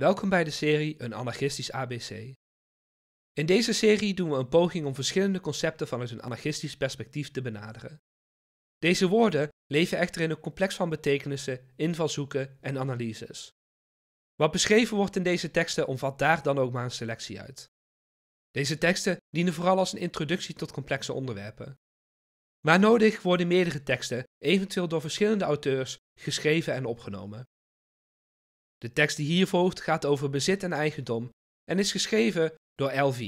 Welkom bij de serie Een anarchistisch ABC. In deze serie doen we een poging om verschillende concepten vanuit een anarchistisch perspectief te benaderen. Deze woorden leven echter in een complex van betekenissen, invalshoeken en analyses. Wat beschreven wordt in deze teksten omvat daar dan ook maar een selectie uit. Deze teksten dienen vooral als een introductie tot complexe onderwerpen. Waar nodig worden meerdere teksten, eventueel door verschillende auteurs, geschreven en opgenomen. De tekst die hier volgt gaat over bezit en eigendom en is geschreven door LV.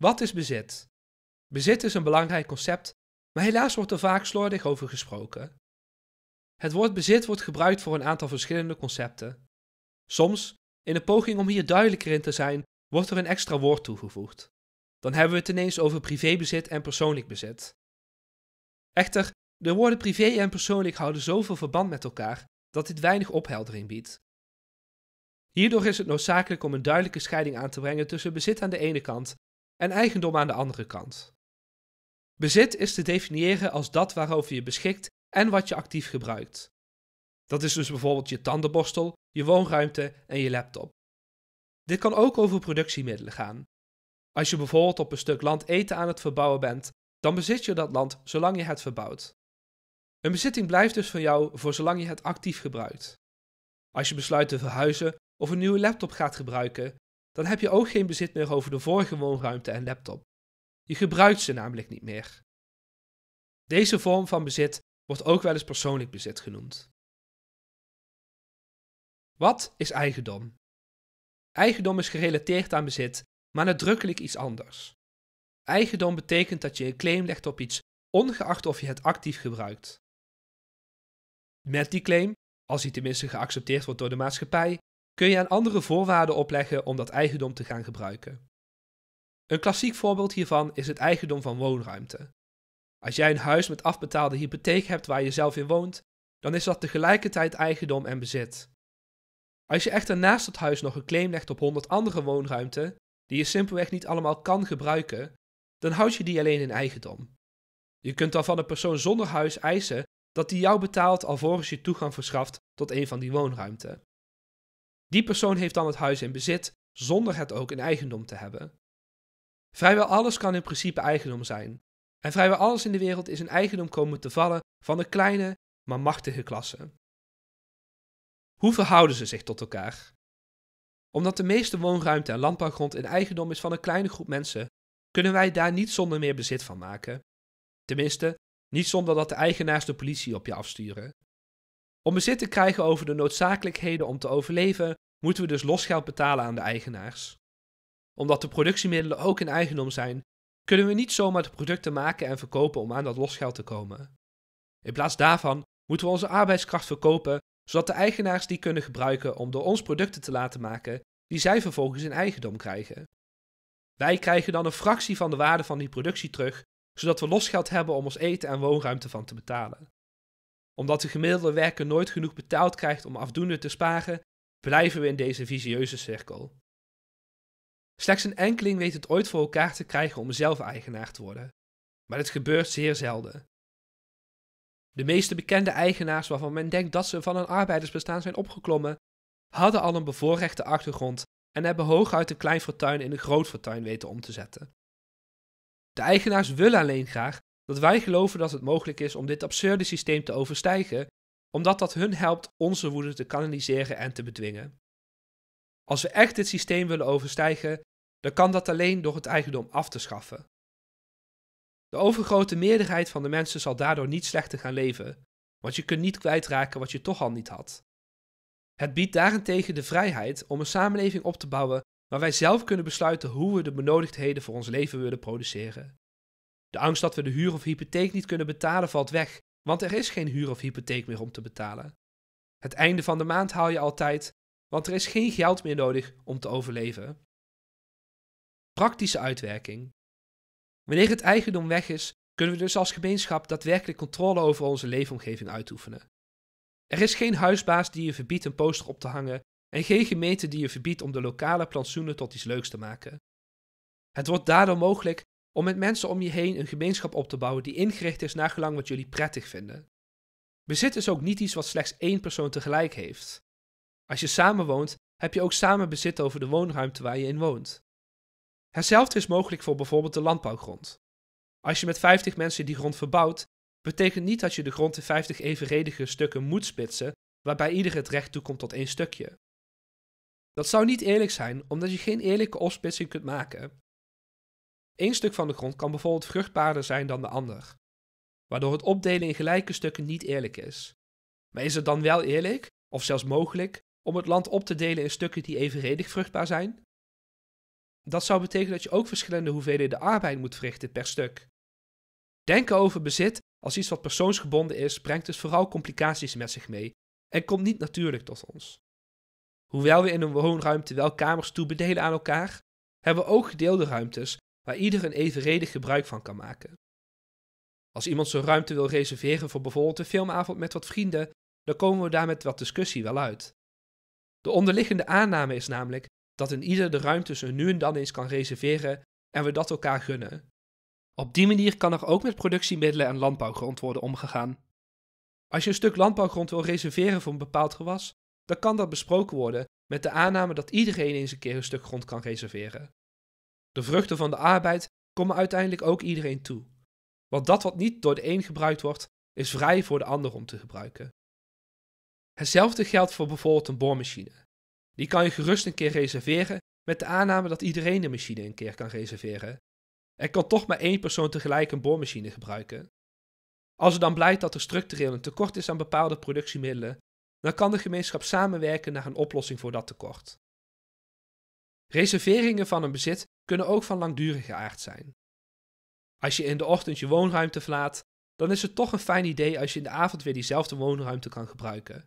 Wat is bezit? Bezit is een belangrijk concept, maar helaas wordt er vaak slordig over gesproken. Het woord bezit wordt gebruikt voor een aantal verschillende concepten. Soms, in een poging om hier duidelijker in te zijn, wordt er een extra woord toegevoegd. Dan hebben we het ineens over privébezit en persoonlijk bezit. Echter, de woorden privé en persoonlijk houden zoveel verband met elkaar dat dit weinig opheldering biedt. Hierdoor is het noodzakelijk om een duidelijke scheiding aan te brengen tussen bezit aan de ene kant en eigendom aan de andere kant. Bezit is te definiëren als dat waarover je beschikt en wat je actief gebruikt. Dat is dus bijvoorbeeld je tandenborstel je woonruimte en je laptop. Dit kan ook over productiemiddelen gaan. Als je bijvoorbeeld op een stuk land eten aan het verbouwen bent, dan bezit je dat land zolang je het verbouwt. Een bezitting blijft dus van jou voor zolang je het actief gebruikt. Als je besluit te verhuizen of een nieuwe laptop gaat gebruiken, dan heb je ook geen bezit meer over de vorige woonruimte en laptop. Je gebruikt ze namelijk niet meer. Deze vorm van bezit wordt ook wel eens persoonlijk bezit genoemd. Wat is eigendom? Eigendom is gerelateerd aan bezit, maar nadrukkelijk iets anders. Eigendom betekent dat je een claim legt op iets, ongeacht of je het actief gebruikt. Met die claim, als die tenminste geaccepteerd wordt door de maatschappij, kun je aan andere voorwaarden opleggen om dat eigendom te gaan gebruiken. Een klassiek voorbeeld hiervan is het eigendom van woonruimte. Als jij een huis met afbetaalde hypotheek hebt waar je zelf in woont, dan is dat tegelijkertijd eigendom en bezit. Als je echter naast het huis nog een claim legt op 100 andere woonruimte, die je simpelweg niet allemaal kan gebruiken, dan houd je die alleen in eigendom. Je kunt dan van een persoon zonder huis eisen dat die jou betaalt alvorens je toegang verschaft tot een van die woonruimten. Die persoon heeft dan het huis in bezit zonder het ook in eigendom te hebben. Vrijwel alles kan in principe eigendom zijn. En vrijwel alles in de wereld is in eigendom komen te vallen van de kleine, maar machtige klasse. Hoe verhouden ze zich tot elkaar? Omdat de meeste woonruimte en landbouwgrond in eigendom is van een kleine groep mensen, kunnen wij daar niet zonder meer bezit van maken. Tenminste, niet zonder dat de eigenaars de politie op je afsturen. Om bezit te krijgen over de noodzakelijkheden om te overleven, moeten we dus losgeld betalen aan de eigenaars. Omdat de productiemiddelen ook in eigendom zijn, kunnen we niet zomaar de producten maken en verkopen om aan dat losgeld te komen. In plaats daarvan moeten we onze arbeidskracht verkopen zodat de eigenaars die kunnen gebruiken om door ons producten te laten maken, die zij vervolgens in eigendom krijgen. Wij krijgen dan een fractie van de waarde van die productie terug, zodat we losgeld hebben om ons eten en woonruimte van te betalen. Omdat de gemiddelde werker nooit genoeg betaald krijgt om afdoende te sparen, blijven we in deze visieuze cirkel. Slechts een enkeling weet het ooit voor elkaar te krijgen om zelf eigenaar te worden. Maar dit gebeurt zeer zelden. De meeste bekende eigenaars waarvan men denkt dat ze van een arbeidersbestaan zijn opgeklommen, hadden al een bevoorrechte achtergrond en hebben hooguit een klein fortuin in een groot fortuin weten om te zetten. De eigenaars willen alleen graag dat wij geloven dat het mogelijk is om dit absurde systeem te overstijgen, omdat dat hun helpt onze woede te kanaliseren en te bedwingen. Als we echt dit systeem willen overstijgen, dan kan dat alleen door het eigendom af te schaffen. De overgrote meerderheid van de mensen zal daardoor niet slechter gaan leven, want je kunt niet kwijtraken wat je toch al niet had. Het biedt daarentegen de vrijheid om een samenleving op te bouwen waar wij zelf kunnen besluiten hoe we de benodigdheden voor ons leven willen produceren. De angst dat we de huur of hypotheek niet kunnen betalen valt weg, want er is geen huur of hypotheek meer om te betalen. Het einde van de maand haal je altijd, want er is geen geld meer nodig om te overleven. Praktische uitwerking. Wanneer het eigendom weg is, kunnen we dus als gemeenschap daadwerkelijk controle over onze leefomgeving uitoefenen. Er is geen huisbaas die je verbiedt een poster op te hangen en geen gemeente die je verbiedt om de lokale plantsoenen tot iets leuks te maken. Het wordt daardoor mogelijk om met mensen om je heen een gemeenschap op te bouwen die ingericht is naar gelang wat jullie prettig vinden. Bezit is ook niet iets wat slechts één persoon tegelijk heeft. Als je samen woont, heb je ook samen bezit over de woonruimte waar je in woont. Hetzelfde is mogelijk voor bijvoorbeeld de landbouwgrond. Als je met 50 mensen die grond verbouwt, betekent niet dat je de grond in 50 evenredige stukken moet splitsen, waarbij ieder het recht toekomt tot één stukje. Dat zou niet eerlijk zijn, omdat je geen eerlijke opsplitsing kunt maken. Eén stuk van de grond kan bijvoorbeeld vruchtbaarder zijn dan de ander, waardoor het opdelen in gelijke stukken niet eerlijk is. Maar is het dan wel eerlijk, of zelfs mogelijk, om het land op te delen in stukken die evenredig vruchtbaar zijn? Dat zou betekenen dat je ook verschillende hoeveelheden arbeid moet verrichten per stuk. Denken over bezit als iets wat persoonsgebonden is, brengt dus vooral complicaties met zich mee en komt niet natuurlijk tot ons. Hoewel we in een woonruimte wel kamers toebedelen aan elkaar, hebben we ook gedeelde ruimtes waar ieder een evenredig gebruik van kan maken. Als iemand zo'n ruimte wil reserveren voor bijvoorbeeld een filmavond met wat vrienden, dan komen we daar met wat discussie wel uit. De onderliggende aanname is namelijk dat een ieder de ruimte zo nu en dan eens kan reserveren en we dat elkaar gunnen. Op die manier kan er ook met productiemiddelen en landbouwgrond worden omgegaan. Als je een stuk landbouwgrond wil reserveren voor een bepaald gewas, dan kan dat besproken worden met de aanname dat iedereen eens een keer een stuk grond kan reserveren. De vruchten van de arbeid komen uiteindelijk ook iedereen toe. Want dat wat niet door de een gebruikt wordt, is vrij voor de ander om te gebruiken. Hetzelfde geldt voor bijvoorbeeld een boormachine. Die kan je gerust een keer reserveren met de aanname dat iedereen de machine een keer kan reserveren. Er kan toch maar één persoon tegelijk een boormachine gebruiken. Als er dan blijkt dat er structureel een tekort is aan bepaalde productiemiddelen, dan kan de gemeenschap samenwerken naar een oplossing voor dat tekort. Reserveringen van een bezit kunnen ook van langdurige aard zijn. Als je in de ochtend je woonruimte verlaat, dan is het toch een fijn idee als je in de avond weer diezelfde woonruimte kan gebruiken.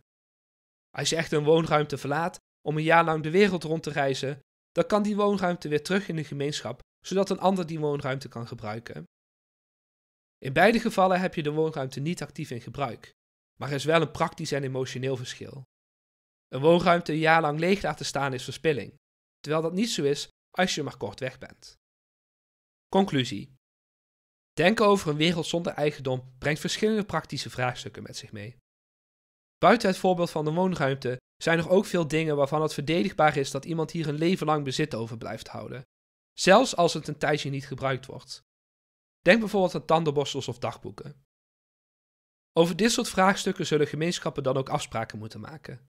Als je echt een woonruimte verlaat, om een jaar lang de wereld rond te reizen, dan kan die woonruimte weer terug in de gemeenschap, zodat een ander die woonruimte kan gebruiken. In beide gevallen heb je de woonruimte niet actief in gebruik, maar er is wel een praktisch en emotioneel verschil. Een woonruimte een jaar lang leeg laten staan is verspilling, terwijl dat niet zo is als je maar kort weg bent. Conclusie. Denken over een wereld zonder eigendom brengt verschillende praktische vraagstukken met zich mee. Buiten het voorbeeld van de woonruimte zijn er ook veel dingen waarvan het verdedigbaar is dat iemand hier een leven lang bezit over blijft houden, zelfs als het een tijdje niet gebruikt wordt. Denk bijvoorbeeld aan tandenborstels of dagboeken. Over dit soort vraagstukken zullen gemeenschappen dan ook afspraken moeten maken.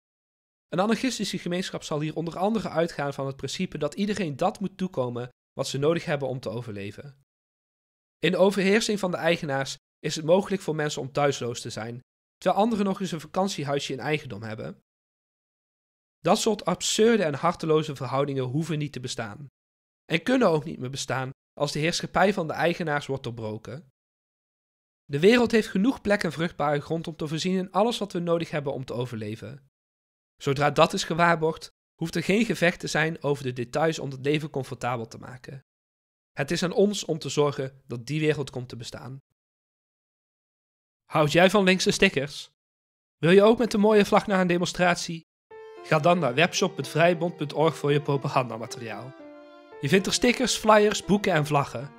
Een anarchistische gemeenschap zal hier onder andere uitgaan van het principe dat iedereen dat moet toekomen wat ze nodig hebben om te overleven. In de overheersing van de eigenaars is het mogelijk voor mensen om thuisloos te zijn, terwijl anderen nog eens een vakantiehuisje in eigendom hebben, dat soort absurde en harteloze verhoudingen hoeven niet te bestaan. En kunnen ook niet meer bestaan als de heerschappij van de eigenaars wordt doorbroken. De wereld heeft genoeg plek en vruchtbare grond om te voorzien in alles wat we nodig hebben om te overleven. Zodra dat is gewaarborgd, hoeft er geen gevecht te zijn over de details om het leven comfortabel te maken. Het is aan ons om te zorgen dat die wereld komt te bestaan. Houd jij van linkse stickers? Wil je ook met de mooie vlag naar een demonstratie Ga dan naar webshop.vrijbond.org voor je propagandamateriaal. Je vindt er stickers, flyers, boeken en vlaggen.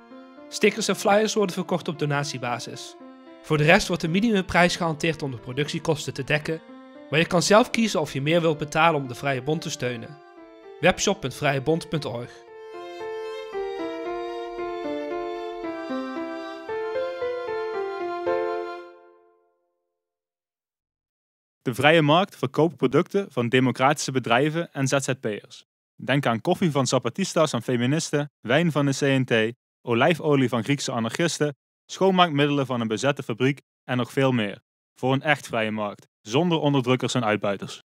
Stickers en flyers worden verkocht op donatiebasis. Voor de rest wordt de minimumprijs gehanteerd om de productiekosten te dekken, maar je kan zelf kiezen of je meer wilt betalen om de Vrije Bond te steunen. webshop.vrijebond.org De vrije markt verkoopt producten van democratische bedrijven en ZZP'ers. Denk aan koffie van zapatistas en feministen, wijn van de CNT, olijfolie van Griekse anarchisten, schoonmaakmiddelen van een bezette fabriek en nog veel meer. Voor een echt vrije markt, zonder onderdrukkers en uitbuiters.